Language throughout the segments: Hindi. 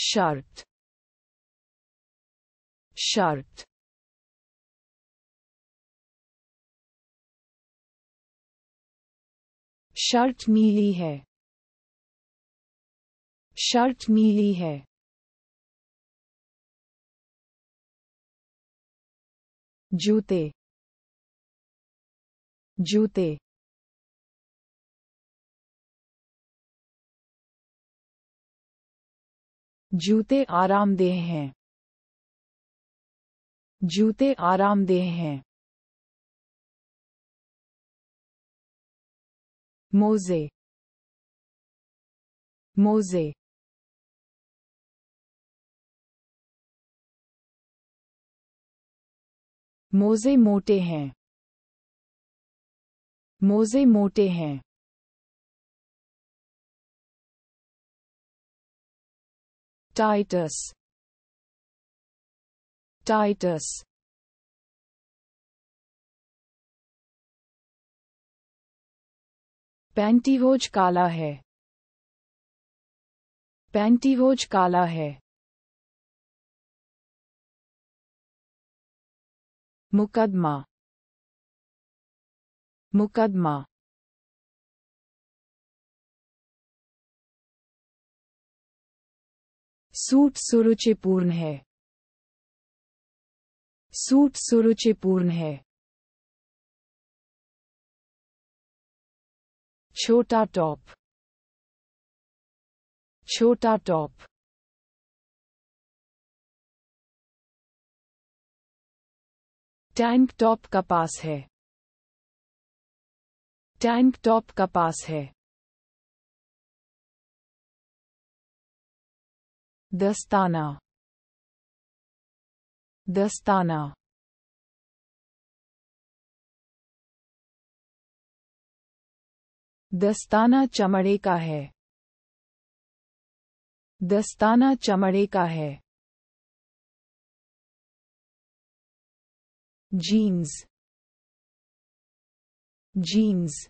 शर्त शर्त शर्ट नीली है शर्ट नीली है जूते जूते जूते आरामदेह हैं जूते आरामदेह हैं मोजे मोजे मोजे मोटे हैं मोजे मोटे हैं Didus Didus पैंटीवोज काला है पैंटीवोज काला है मुकदमा मुकदमा सूट सुरुचिपूर्ण है सूट सुरुचिपूर्ण है छोटा टॉप छोटा टॉप टैंक टॉप का पास है टैंक टॉप का पास है दस्ताना दस्ताना दस्ताना चमड़े का है दस्ताना चमड़े का है जीन्स जीन्स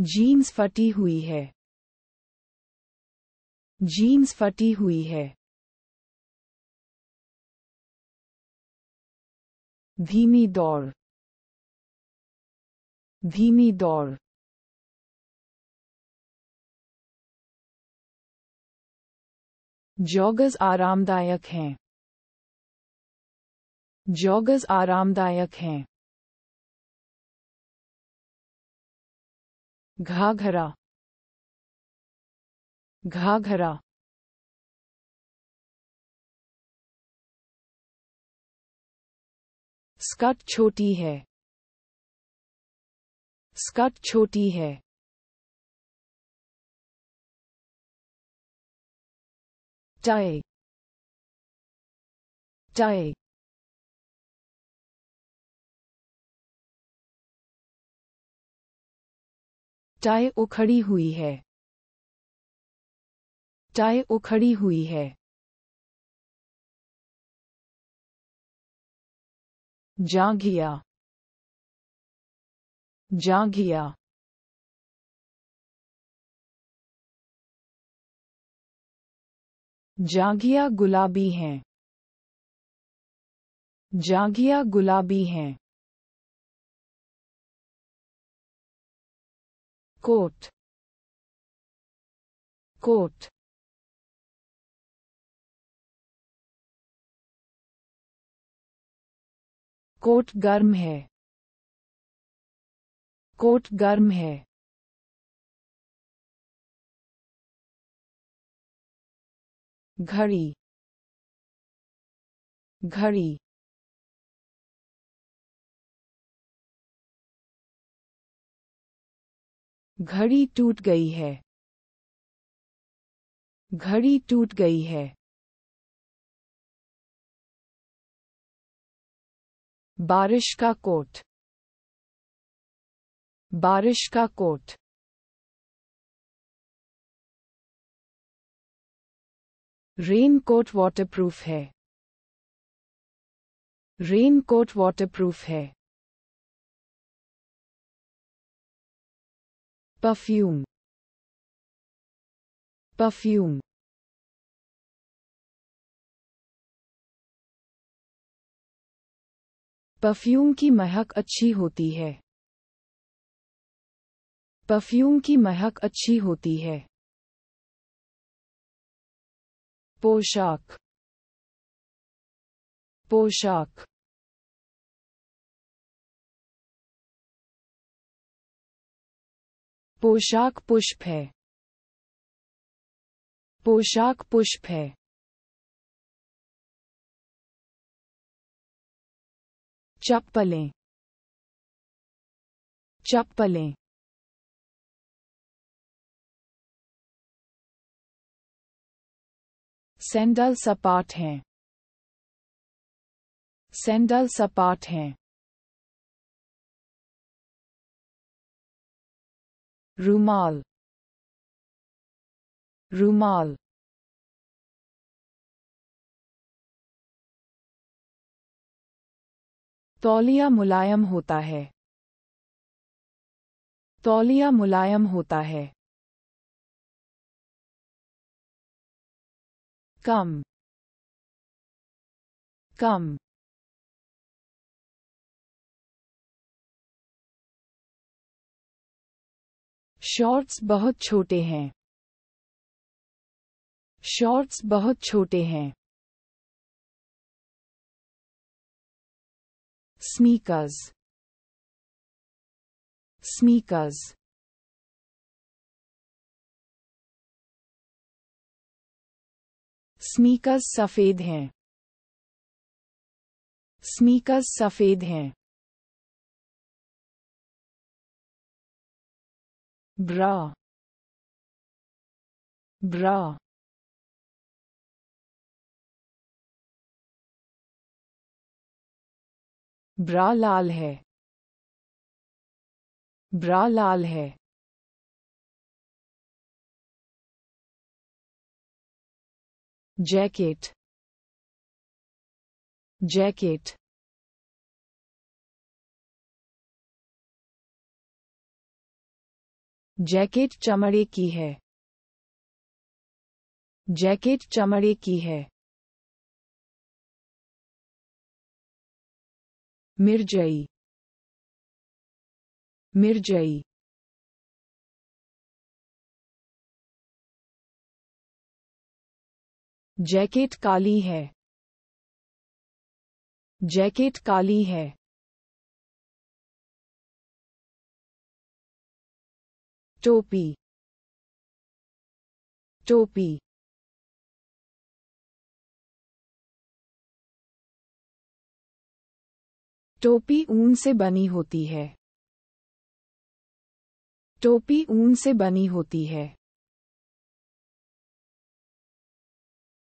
जीन्स फटी हुई है जीन्स फटी हुई है धीमी दौड़ धीमी दौड़ जॉगर्स आरामदायक हैं जॉगर्स आरामदायक हैं घाघरा घाघरा स्कर्ट छोटी है स्कर्ट छोटी है टाई टाई टाय उखड़ी हुई है टाय उखड़ी हुई है जागिया जागिया जागिया गुलाबी हैं जागिया गुलाबी हैं court कोट कोट गर्म है कोट गर्म है घड़ी घड़ी घड़ी टूट गई है घड़ी टूट गई है बारिश का कोट बारिश का कोट रेन कोट वाटरप्रूफ है रेन कोट वाटरप्रूफ है perfume perfume परफ्यूम की महक अच्छी होती है परफ्यूम की महक अच्छी होती है पोशाक पोशाक पोशाक पुष्प है पोशाक पुष्प है चप्पलें चप्पलें सैंडल सपाट हैं सैंडल सपाट हैं रुमाल रुमाल तौलिया मुलायम होता है तौलिया मुलायम होता है कम कम शॉर्ट्स बहुत छोटे हैं शॉर्ट्स बहुत छोटे हैं स्मीकर्स स्मीकर्स स्मीकर्स सफेद हैं स्मीकर्स सफेद हैं bra bra ब्रा लाल है ब्रा लाल है जैकेट जैकेट जैकेट चमड़े की है जैकेट चमड़े की है मिर्जई मिर्जई जैकेट काली है जैकेट काली है टोपी टोपी टोपी ऊन से बनी होती है टोपी ऊन से बनी होती है